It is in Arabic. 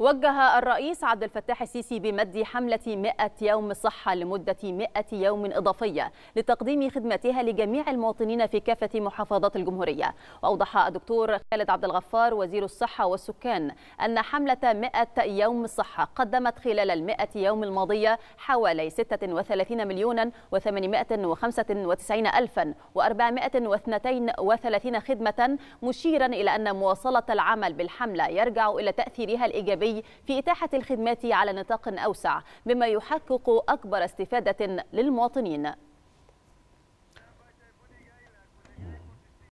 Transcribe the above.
وجه الرئيس عبد الفتاح السيسي بمد حملة 100 يوم صحة لمدة 100 يوم إضافية لتقديم خدمتها لجميع المواطنين في كافة محافظات الجمهورية وأوضح الدكتور خالد عبد الغفار وزير الصحة والسكان أن حملة 100 يوم صحة قدمت خلال ال 100 يوم الماضية حوالي 36 مليونا و895 ألفا و432 خدمة مشيرا إلى أن مواصلة العمل بالحملة يرجع إلى تأثيرها الإيجابي الدولي في إتاحة الخدمات على نطاق أوسع مما يحقق أكبر استفادة للمواطنين